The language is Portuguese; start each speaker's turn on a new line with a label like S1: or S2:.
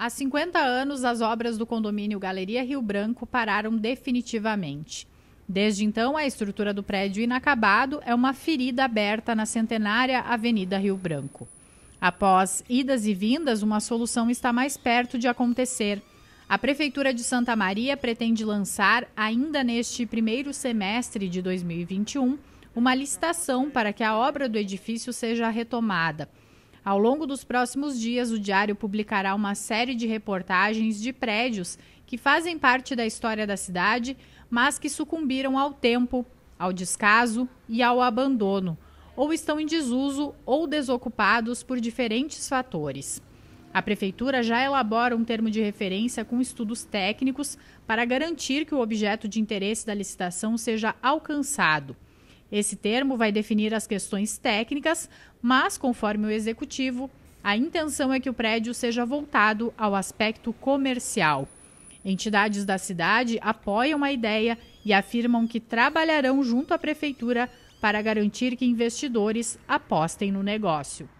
S1: Há 50 anos, as obras do condomínio Galeria Rio Branco pararam definitivamente. Desde então, a estrutura do prédio inacabado é uma ferida aberta na centenária Avenida Rio Branco. Após idas e vindas, uma solução está mais perto de acontecer. A Prefeitura de Santa Maria pretende lançar, ainda neste primeiro semestre de 2021, uma licitação para que a obra do edifício seja retomada. Ao longo dos próximos dias, o Diário publicará uma série de reportagens de prédios que fazem parte da história da cidade, mas que sucumbiram ao tempo, ao descaso e ao abandono, ou estão em desuso ou desocupados por diferentes fatores. A Prefeitura já elabora um termo de referência com estudos técnicos para garantir que o objeto de interesse da licitação seja alcançado. Esse termo vai definir as questões técnicas, mas, conforme o executivo, a intenção é que o prédio seja voltado ao aspecto comercial. Entidades da cidade apoiam a ideia e afirmam que trabalharão junto à prefeitura para garantir que investidores apostem no negócio.